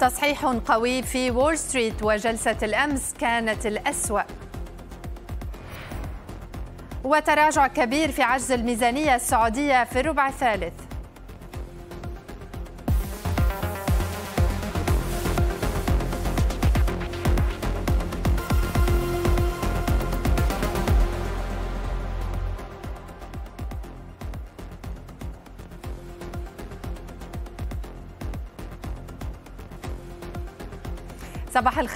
تصحيح قوي في وول ستريت وجلسة الأمس كانت الأسوأ وتراجع كبير في عجز الميزانية السعودية في الربع الثالث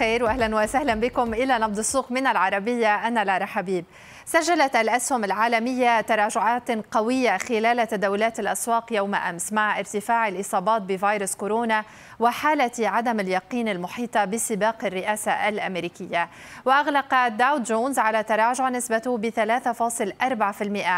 الخير واهلا وسهلا بكم الى نبض السوق من العربيه انا لارا حبيب. سجلت الاسهم العالميه تراجعات قويه خلال تداولات الاسواق يوم امس مع ارتفاع الاصابات بفيروس كورونا وحاله عدم اليقين المحيطه بسباق الرئاسه الامريكيه. واغلق داو جونز على تراجع نسبته ب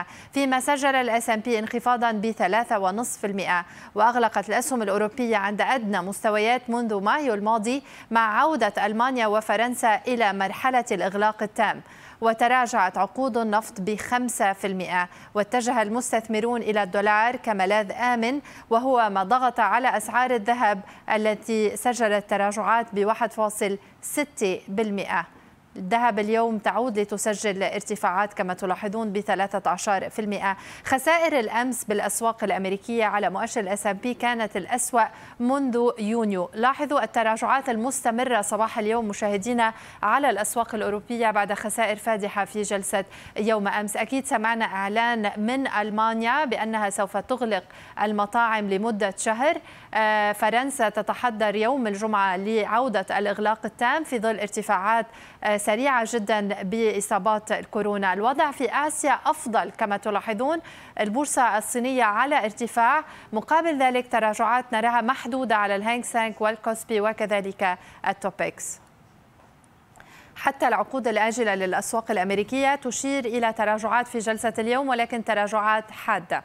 3.4% فيما سجل الاس ام بي انخفاضا ب 3.5% واغلقت الاسهم الاوروبيه عند ادنى مستويات منذ مايو الماضي مع عوده ألمانيا وفرنسا إلى مرحلة الإغلاق التام وتراجعت عقود النفط بخمسة في المئة واتجه المستثمرون إلى الدولار كملاذ آمن وهو ما ضغط على أسعار الذهب التي سجلت تراجعات ب 1.6% الذهب اليوم تعود لتسجل ارتفاعات كما تلاحظون ب 13% خسائر الأمس بالأسواق الأمريكية على مؤشر الاس ام بي كانت الأسوأ منذ يونيو لاحظوا التراجعات المستمرة صباح اليوم مشاهدينا على الأسواق الأوروبية بعد خسائر فادحة في جلسة يوم أمس أكيد سمعنا إعلان من ألمانيا بأنها سوف تغلق المطاعم لمدة شهر آه، فرنسا تتحضر يوم الجمعة لعودة الإغلاق التام في ظل ارتفاعات آه، سريعة جدا بإصابات الكورونا الوضع في آسيا أفضل كما تلاحظون البورصة الصينية على ارتفاع مقابل ذلك تراجعات نراها محدودة على الهانغ سانك والكوسبي وكذلك التوبكس حتى العقود الآجلة للأسواق الأمريكية تشير إلى تراجعات في جلسة اليوم ولكن تراجعات حادة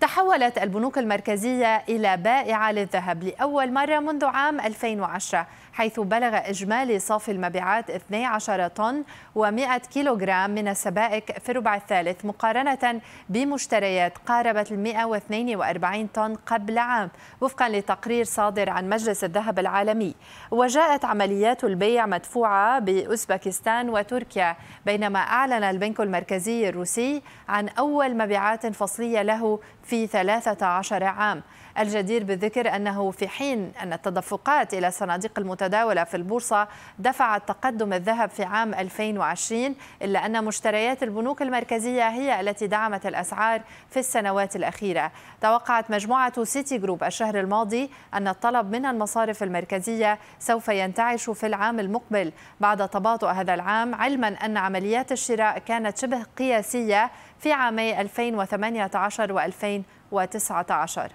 تحولت البنوك المركزية إلى بائعة للذهب لأول مرة منذ عام 2010 حيث بلغ إجمالي صافي المبيعات 12 طن و100 كيلوغرام من السبائك في الربع الثالث مقارنة بمشتريات قاربت ال 142 طن قبل عام وفقا لتقرير صادر عن مجلس الذهب العالمي وجاءت عمليات البيع مدفوعة بأوزبكستان وتركيا بينما أعلن البنك المركزي الروسي عن أول مبيعات فصلية له في 13 عام الجدير بالذكر أنه في حين أن التدفقات إلى الصناديق المتداولة في البورصة دفعت تقدم الذهب في عام 2020 إلا أن مشتريات البنوك المركزية هي التي دعمت الأسعار في السنوات الأخيرة توقعت مجموعة سيتي جروب الشهر الماضي أن الطلب من المصارف المركزية سوف ينتعش في العام المقبل بعد تباطؤ هذا العام علما أن عمليات الشراء كانت شبه قياسية في عامي 2018 و 2019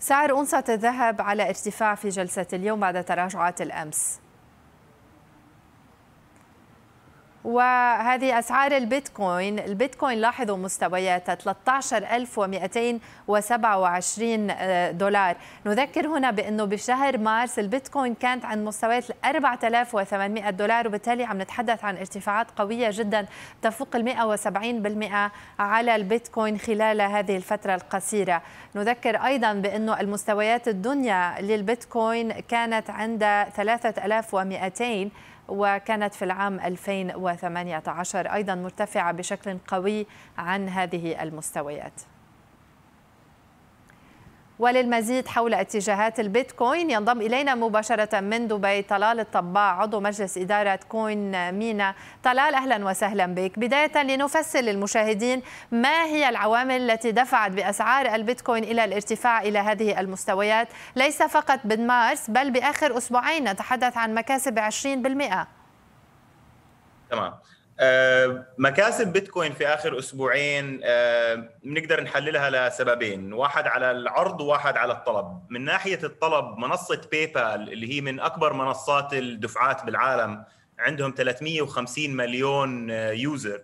سعر أنصة الذهب على ارتفاع في جلسة اليوم بعد تراجعات الأمس وهذه أسعار البيتكوين البيتكوين لاحظوا مستوياتها 13227 آه، دولار نذكر هنا بأنه بشهر مارس البيتكوين كانت عند مستويات 4800 دولار وبالتالي عم نتحدث عن ارتفاعات قوية جدا تفوق ال 170% على البيتكوين خلال هذه الفترة القصيرة نذكر أيضا بأنه المستويات الدنيا للبيتكوين كانت عند 3200 وكانت في العام 2018 أيضا مرتفعة بشكل قوي عن هذه المستويات وللمزيد حول اتجاهات البيتكوين ينضم إلينا مباشرة من دبي طلال الطباع عضو مجلس إدارة كوين مينا طلال أهلا وسهلا بك بداية لنفسر للمشاهدين ما هي العوامل التي دفعت بأسعار البيتكوين إلى الارتفاع إلى هذه المستويات ليس فقط بمارس بل بآخر أسبوعين نتحدث عن مكاسب 20% تمام آه، مكاسب بيتكوين في اخر اسبوعين آه، بنقدر نحللها لسببين، واحد على العرض وواحد على الطلب، من ناحيه الطلب منصه باي اللي هي من اكبر منصات الدفعات بالعالم عندهم 350 مليون آه، يوزر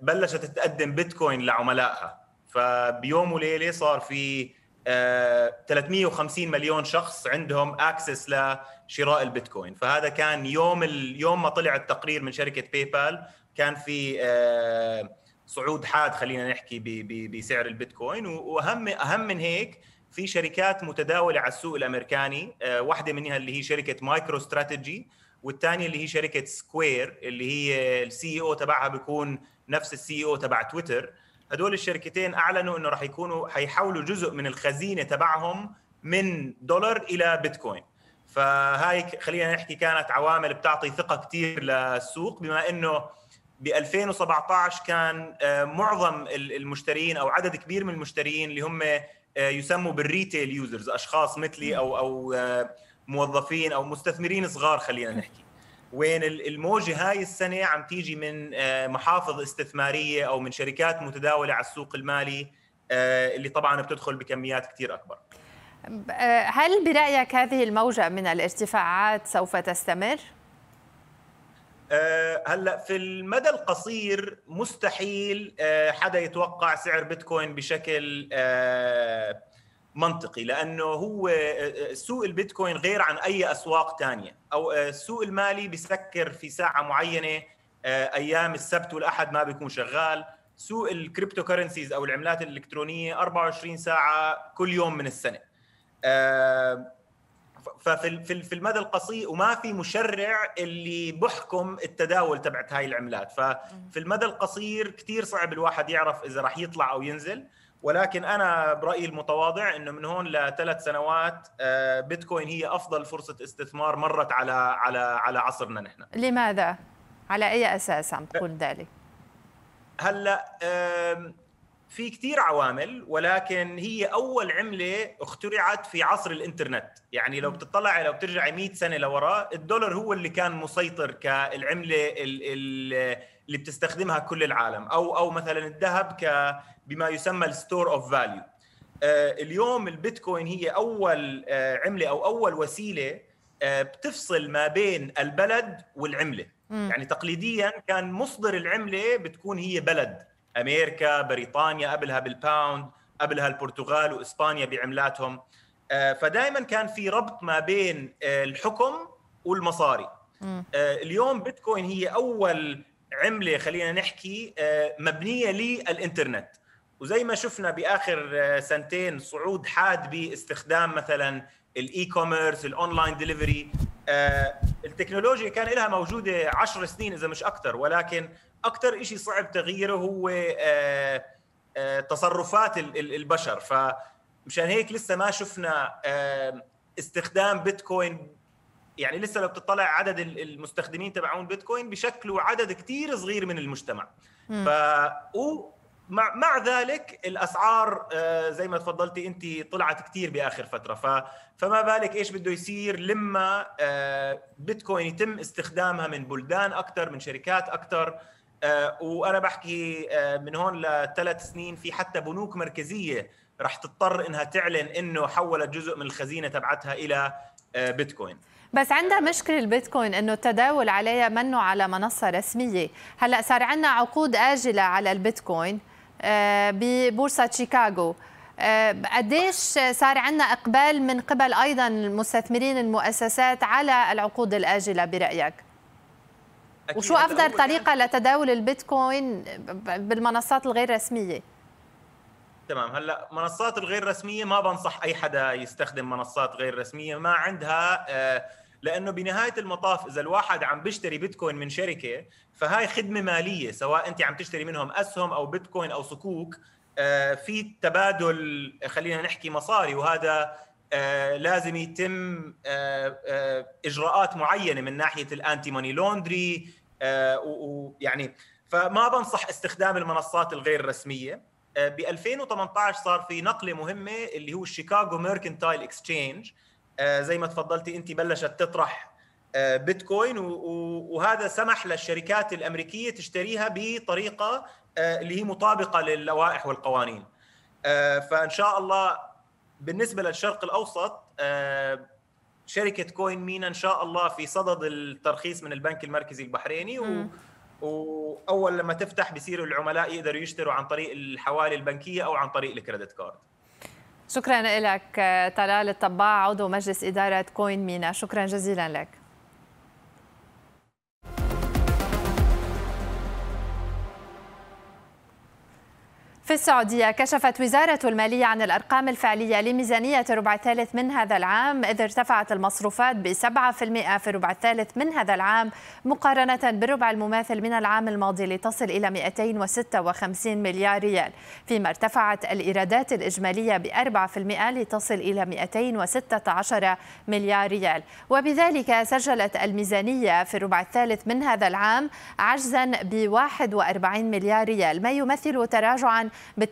بلشت تقدم بيتكوين لعملائها فبيوم وليله صار في 350 آه، مليون شخص عندهم اكسس لشراء البيتكوين فهذا كان يوم اليوم ما طلع التقرير من شركه باي بال كان في آه، صعود حاد خلينا نحكي بسعر البيتكوين واهم اهم من هيك في شركات متداوله على السوق الامريكاني آه، واحده منها اللي هي شركه مايكرو استراتيجي والثانيه اللي هي شركه سكوير اللي هي السي او e تبعها بيكون نفس السي او e تبع تويتر هدول الشركتين اعلنوا انه راح يكونوا حيحولوا جزء من الخزينه تبعهم من دولار الى بيتكوين فهاي خلينا نحكي كانت عوامل بتعطي ثقه كثير للسوق بما انه ب 2017 كان آه، معظم المشترين او عدد كبير من المشترين اللي هم آه، يسموا بالريتيل يوزرز اشخاص مثلي او او آه، موظفين او مستثمرين صغار خلينا نحكي وين الموجه هاي السنه عم تيجي من آه، محافظ استثماريه او من شركات متداوله على السوق المالي آه، اللي طبعا بتدخل بكميات كثير اكبر آه، هل برايك هذه الموجه من الارتفاعات سوف تستمر هلا في المدى القصير مستحيل حدا يتوقع سعر بيتكوين بشكل منطقي لانه هو آه، آه، سوق البيتكوين غير عن اي اسواق ثانيه او السوق آه، المالي بسكر في ساعه معينه ايام السبت والاحد ما بيكون شغال سوق الكريبتو كرنسيز او العملات الالكترونيه 24 ساعه كل يوم من السنه ففي في المدى القصير وما في مشرع اللي بحكم التداول تبعت هاي العملات ففي المدى القصير كثير صعب الواحد يعرف اذا راح يطلع او ينزل ولكن انا برايي المتواضع انه من هون لثلاث سنوات آه، بيتكوين هي افضل فرصه استثمار مرت على على على عصرنا نحن لماذا على اي اساس عم تقول أه، ذلك هلا في كثير عوامل ولكن هي اول عمله اخترعت في عصر الانترنت يعني لو بتطلع لو بترجع 100 سنه لورا الدولار هو اللي كان مسيطر كالعمله ال ال اللي بتستخدمها كل العالم او او مثلا الذهب ك بما يسمى الستور اوف فاليو اليوم البيتكوين هي اول آه، عمله او اول وسيله آه، بتفصل ما بين البلد والعمله م. يعني تقليديا كان مصدر العمله بتكون هي بلد امريكا بريطانيا قبلها بالباوند قبلها البرتغال واسبانيا بعملاتهم آه، فدائما كان في ربط ما بين الحكم والمصاري اليوم بيتكوين هي اول عمله خلينا نحكي آه، مبنيه للانترنت وزي ما شفنا باخر آه، سنتين صعود حاد باستخدام مثلا الاي كوميرس الاونلاين ديليفري آه، التكنولوجيا كان لها موجوده 10 سنين اذا مش اكثر ولكن اكثر شيء صعب تغييره هو تصرفات البشر فمشان هيك لسه ما شفنا استخدام بيتكوين يعني لسه لو بتطلع عدد المستخدمين تبعون بيتكوين بشكلوا عدد كتير صغير من المجتمع ف مع, مع ذلك الاسعار آه، زي ما تفضلتي انت طلعت كثير باخر فتره ف فما بالك ايش بده يصير لما آه، بيتكوين يتم استخدامها من بلدان اكثر من شركات اكثر آه، وانا بحكي من هون لثلاث سنين في حتى بنوك مركزيه رح تضطر انها تعلن انه حولت جزء من الخزينه تبعتها الى بيتكوين بس عندها مشكله البيتكوين انه التداول عليها منه على منصه رسميه هلا صار عندنا عقود اجله على البيتكوين آه، ببورصه شيكاغو آه، قديش صار عندنا اقبال من قبل ايضا المستثمرين المؤسسات على العقود الاجله برايك وشو افضل طريقه لتداول البيتكوين بالمنصات الغير رسميه تمام هلا منصات الغير رسميه ما بنصح اي حدا يستخدم منصات غير رسميه ما عندها آه لانه بنهايه المطاف اذا الواحد عم بيشتري بيتكوين من شركه فهاي خدمه ماليه سواء انت عم تشتري منهم اسهم او بيتكوين او صكوك آه، في تبادل خلينا نحكي مصاري وهذا آه، لازم يتم آه، اجراءات معينه من ناحيه الانتي ماني لوندري ويعني فما بنصح استخدام المنصات الغير رسميه ب 2018 صار في نقله مهمه اللي هو الشيكاغو ميركنتايل اكسشينج آه، زي ما تفضلتي انت بلشت تطرح آه، بيتكوين وهذا سمح للشركات الامريكيه تشتريها بطريقه آه، اللي هي مطابقه للوائح والقوانين فان شاء الله بالنسبه للشرق الاوسط شركه كوين مينا ان شاء الله في صدد الترخيص من البنك المركزي البحريني و واول لما تفتح بصيروا العملاء يقدروا يشتروا عن طريق الحوالي البنكيه او عن طريق الكريدت كارد شكرا لك طلال آه، الطباع عضو مجلس إدارة كوين مينا شكرا جزيلا لك في السعودية كشفت وزارة المالية عن الأرقام الفعلية لميزانية الربع الثالث من هذا العام إذ ارتفعت المصروفات ب 7% في الربع الثالث من هذا العام مقارنة بالربع المماثل من العام الماضي لتصل إلى 256 مليار ريال فيما ارتفعت الإيرادات الإجمالية ب 4% لتصل إلى 216 مليار ريال وبذلك سجلت الميزانية في الربع الثالث من هذا العام عجزا ب 41 مليار ريال ما يمثل تراجعا ب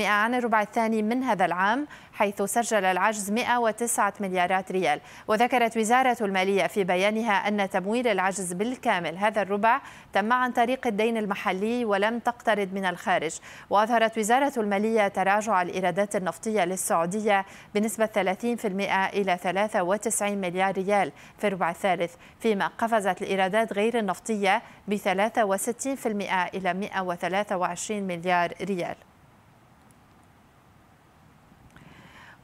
62% عن الربع الثاني من هذا العام حيث سجل العجز 109 مليارات ريال وذكرت وزارة المالية في بيانها أن تمويل العجز بالكامل هذا الربع تم عن طريق الدين المحلي ولم تقترض من الخارج وأظهرت وزارة المالية تراجع الإيرادات النفطية للسعودية بنسبة 30% إلى 93 مليار ريال في الربع الثالث فيما قفزت الإيرادات غير النفطية ب 63% إلى 123 مليار ريال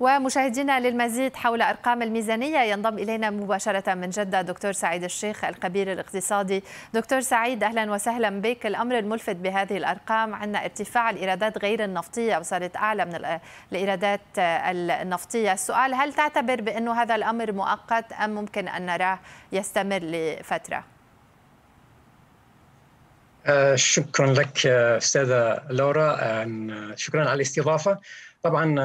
ومشاهدينا للمزيد حول أرقام الميزانية ينضم إلينا مباشرة من جدة دكتور سعيد الشيخ الخبير الاقتصادي دكتور سعيد أهلا وسهلا بك الأمر الملفت بهذه الأرقام عندنا ارتفاع الإيرادات غير النفطية وصارت أعلى من الإيرادات النفطية السؤال هل تعتبر بأنه هذا الأمر مؤقت أم ممكن أن نراه يستمر لفترة؟ آه، شكرا لك آه، استاذه لورا آه، شكرا على الاستضافه طبعا آه،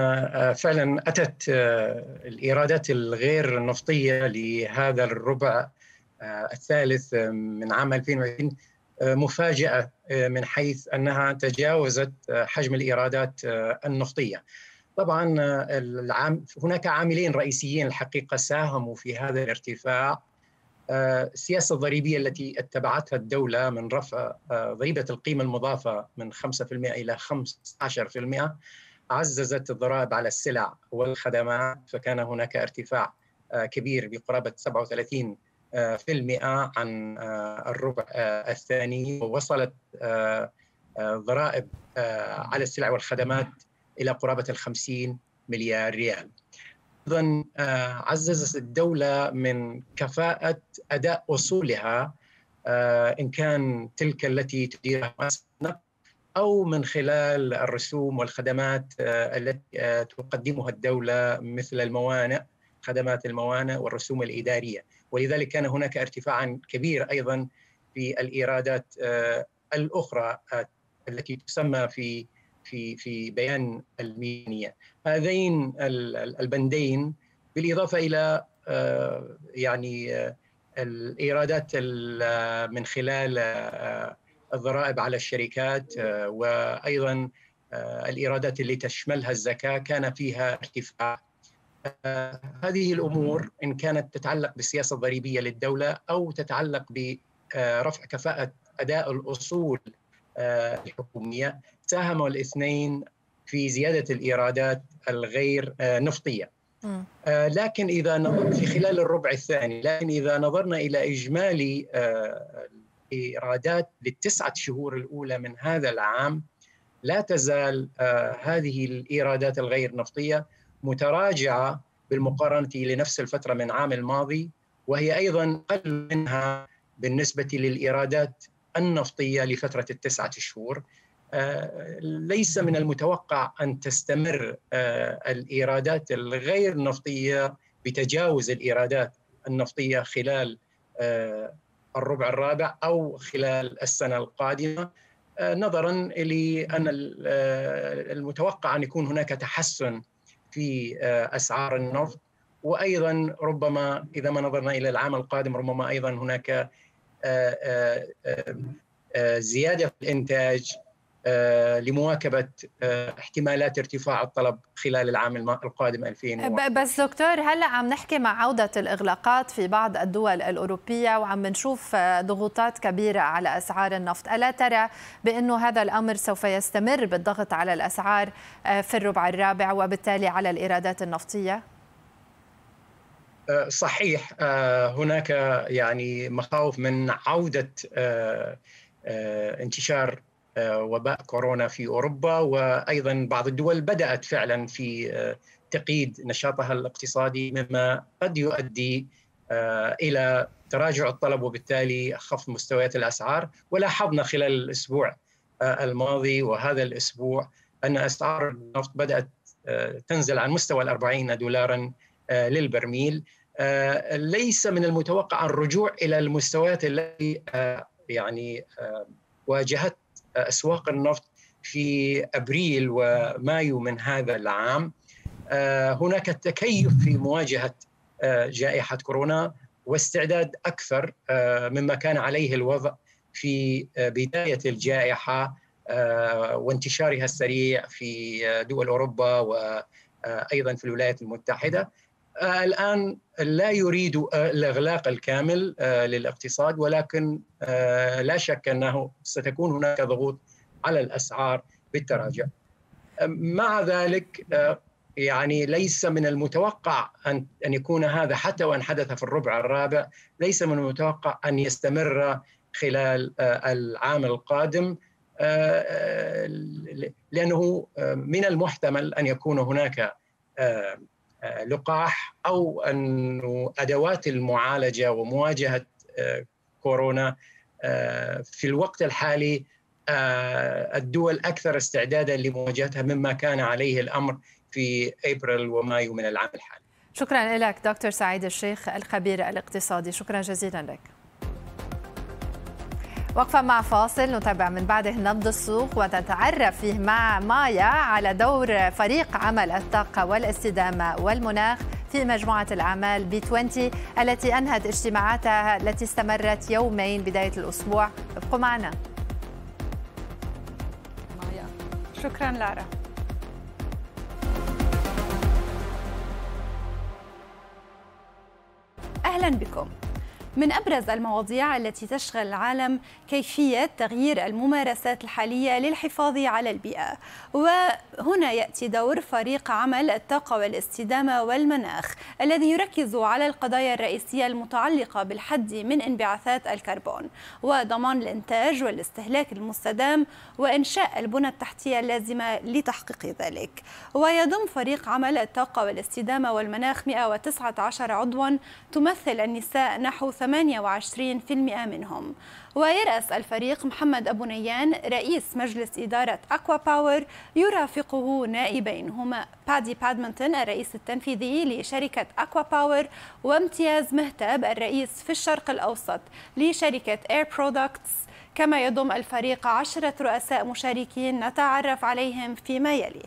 آه، فعلا اتت آه، الايرادات الغير نفطيه لهذا الربع الثالث من عام 2020 مفاجاه من حيث انها تجاوزت حجم الايرادات النفطيه. طبعا العام هناك عاملين رئيسيين الحقيقه ساهموا في هذا الارتفاع السياسة الضريبية التي اتبعتها الدولة من رفع ضريبة القيمة المضافة من 5% إلى 15% عززت الضرائب على السلع والخدمات فكان هناك ارتفاع آه، كبير بقرابة 37 آه، في المئة عن آه، الربع الثاني ووصلت ضرائب على السلع والخدمات إلى قرابة الخمسين مليار ريال أيضا عززت الدولة من كفاءة أداء أصولها إن كان تلك التي تديرها مؤسسة او من خلال الرسوم والخدمات آه، التي آه، تقدمها الدوله مثل الموانئ خدمات الموانئ والرسوم الاداريه ولذلك كان هناك ارتفاعا كبير ايضا في الايرادات آه، الاخرى التي تسمى في في في بيان الميزانيه هذين البندين بالاضافه الى يعني الايرادات من خلال الضرائب على الشركات آه، وايضا آه، الايرادات اللي تشملها الزكاه كان فيها ارتفاع. آه، هذه الامور ان كانت تتعلق بالسياسه الضريبيه للدوله او تتعلق برفع كفاءه اداء الاصول الحكوميه ساهموا الاثنين في زياده الايرادات الغير نفطيه. لكن اذا نظرنا في خلال الربع الثاني، لكن اذا نظرنا الى اجمالي إيرادات للتسعة شهور الأولى من هذا العام لا تزال آه، هذه الإيرادات الغير نفطية متراجعة بالمقارنة لنفس الفترة من عام الماضي وهي أيضا أقل منها بالنسبة للإيرادات النفطية لفترة التسعة شهور آه، ليس من المتوقع أن تستمر آه، الإيرادات الغير نفطية بتجاوز الإيرادات النفطية خلال الربع الرابع أو خلال السنة القادمة آه، نظرا لأن آه، المتوقع أن يكون هناك تحسن في آه، أسعار النفط وأيضا ربما إذا ما نظرنا إلى العام القادم ربما أيضا هناك زيادة في الإنتاج آه، لمواكبه آه، احتمالات ارتفاع الطلب خلال العام القادم 2020 بس دكتور هلا عم نحكي مع عوده الاغلاقات في بعض الدول الاوروبيه وعم نشوف آه، ضغوطات كبيره على اسعار النفط، الا ترى بانه هذا الامر سوف يستمر بالضغط على الاسعار في الربع الرابع وبالتالي على الايرادات النفطيه؟ صحيح هناك يعني مخاوف من عوده انتشار آه، وباء كورونا في اوروبا وايضا بعض الدول بدات فعلا في آه، تقييد نشاطها الاقتصادي مما قد يؤدي آه، الى تراجع الطلب وبالتالي خفض مستويات الاسعار ولاحظنا خلال الاسبوع الماضي وهذا الاسبوع ان اسعار النفط بدات تنزل عن مستوى ال 40 دولارا للبرميل ليس من المتوقع الرجوع الى المستويات التي يعني واجهت أسواق النفط في أبريل ومايو من هذا العام آه، هناك تكيف في مواجهة آه، جائحة كورونا واستعداد أكثر آه، مما كان عليه الوضع في بداية الجائحة وانتشارها السريع في دول أوروبا وأيضا في الولايات المتحدة آه، الآن لا يريد آه، الإغلاق الكامل آه، للاقتصاد ولكن لا شك أنه ستكون هناك ضغوط على الأسعار بالتراجع مع ذلك يعني ليس من المتوقع أن أن يكون هذا حتى وإن حدث في الربع الرابع ليس من المتوقع أن يستمر خلال العام القادم لأنه من المحتمل أن يكون هناك لقاح او انه ادوات المعالجه ومواجهه آه، كورونا آه، في الوقت الحالي آه، الدول اكثر استعدادا لمواجهتها مما كان عليه الامر في ابريل ومايو من العام الحالي. شكرا لك دكتور سعيد الشيخ الخبير الاقتصادي، شكرا جزيلا لك. وقفة مع فاصل نتابع من بعده نبض السوق وتتعرف فيه مع مايا على دور فريق عمل الطاقة والاستدامة والمناخ في مجموعة الأعمال بي 20 التي أنهت اجتماعاتها التي استمرت يومين بداية الأسبوع ابقوا معنا مايا شكرا لارا أهلا بكم من أبرز المواضيع التي تشغل العالم كيفية تغيير الممارسات الحالية للحفاظ على البيئة وهنا يأتي دور فريق عمل الطاقة والاستدامة والمناخ الذي يركز على القضايا الرئيسية المتعلقة بالحد من انبعاثات الكربون وضمان الإنتاج والاستهلاك المستدام وإنشاء البنى التحتية اللازمة لتحقيق ذلك ويضم فريق عمل الطاقة والاستدامة والمناخ 119 عضوا تمثل النساء نحو 28% منهم ويرأس الفريق محمد أبو نيان رئيس مجلس إدارة أكوا باور يرافقه نائبين هما بادي بادمنتون الرئيس التنفيذي لشركة أكوا باور وامتياز مهتاب الرئيس في الشرق الأوسط لشركة إير برودكتس كما يضم الفريق عشرة رؤساء مشاركين نتعرف عليهم فيما يلي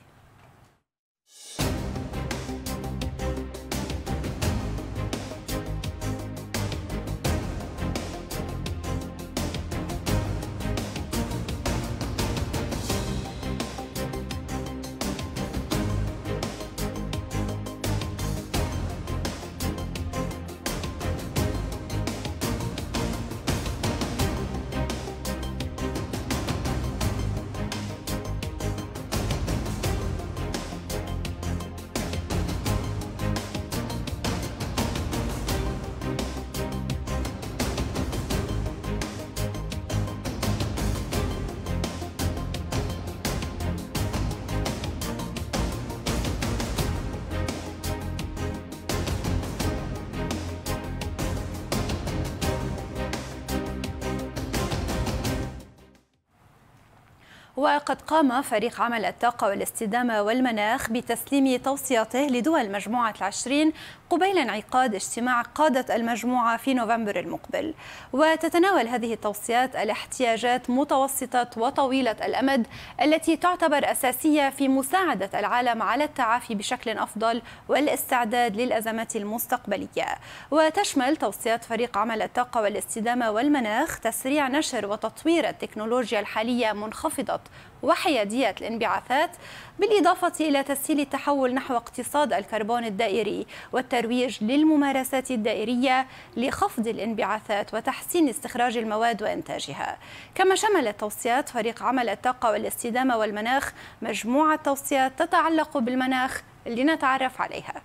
وقد قام فريق عمل الطاقة والاستدامة والمناخ بتسليم توصياته لدول مجموعة العشرين قبيل انعقاد اجتماع قادة المجموعة في نوفمبر المقبل وتتناول هذه التوصيات الاحتياجات متوسطة وطويلة الأمد التي تعتبر أساسية في مساعدة العالم على التعافي بشكل أفضل والاستعداد للأزمات المستقبلية وتشمل توصيات فريق عمل الطاقة والاستدامة والمناخ تسريع نشر وتطوير التكنولوجيا الحالية منخفضة وحيادية الانبعاثات بالإضافة إلى تسهيل التحول نحو اقتصاد الكربون الدائري والترويج للممارسات الدائرية لخفض الانبعاثات وتحسين استخراج المواد وإنتاجها كما شملت توصيات فريق عمل الطاقة والاستدامة والمناخ مجموعة توصيات تتعلق بالمناخ لنتعرف عليها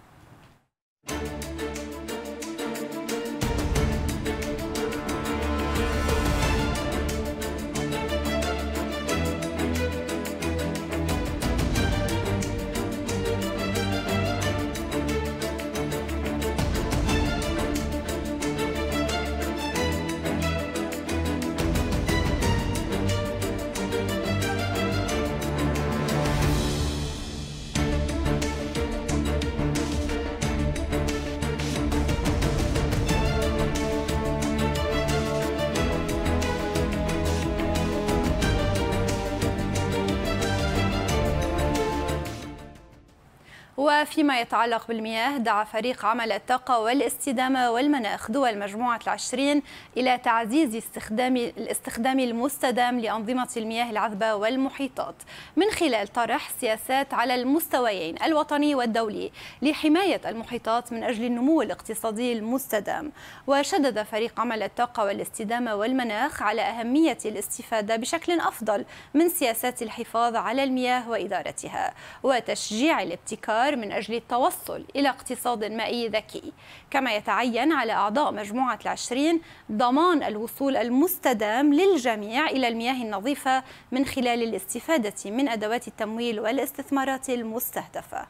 وفيما يتعلق بالمياه دعا فريق عمل الطاقة والاستدامة والمناخ دول مجموعة العشرين إلى تعزيز استخدام الاستخدام المستدام لأنظمة المياه العذبة والمحيطات من خلال طرح سياسات على المستويين الوطني والدولي لحماية المحيطات من أجل النمو الاقتصادي المستدام وشدد فريق عمل الطاقة والاستدامة والمناخ على أهمية الاستفادة بشكل أفضل من سياسات الحفاظ على المياه وإدارتها وتشجيع الابتكار الدولار من أجل التوصل إلى اقتصاد مائي ذكي كما يتعين على أعضاء مجموعة العشرين ضمان الوصول المستدام للجميع إلى المياه النظيفة من خلال الاستفادة من أدوات التمويل والاستثمارات المستهدفة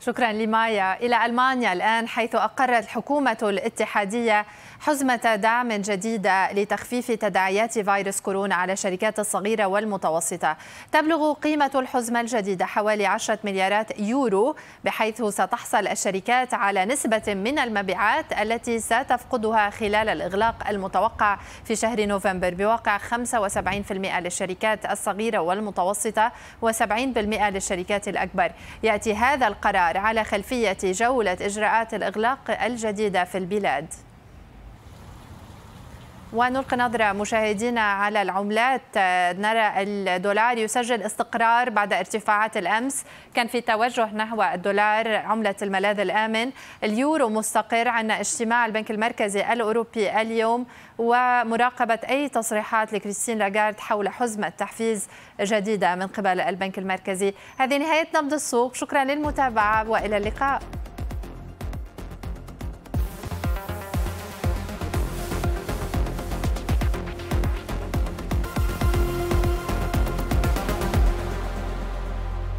شكرا لمايا إلى ألمانيا الآن حيث أقرت الحكومة الاتحادية حزمة دعم جديدة لتخفيف تداعيات فيروس كورونا على الشركات الصغيرة والمتوسطة تبلغ قيمة الحزمة الجديدة حوالي 10 مليارات يورو بحيث ستحصل الشركات على نسبة من المبيعات التي ستفقدها خلال الإغلاق المتوقع في شهر نوفمبر بواقع 75% للشركات الصغيرة والمتوسطة و70% للشركات الأكبر يأتي هذا القرار على خلفية جولة إجراءات الإغلاق الجديدة في البلاد ونلقي نظرة مشاهدينا على العملات آه، نرى الدولار يسجل استقرار بعد ارتفاعات الأمس كان في توجه نحو الدولار عملة الملاذ الآمن اليورو مستقر عندنا اجتماع البنك المركزي الأوروبي اليوم ومراقبة أي تصريحات لكريستين لاغارد حول حزمة تحفيز جديدة من قبل البنك المركزي هذه نهاية نبض السوق شكرا للمتابعة وإلى اللقاء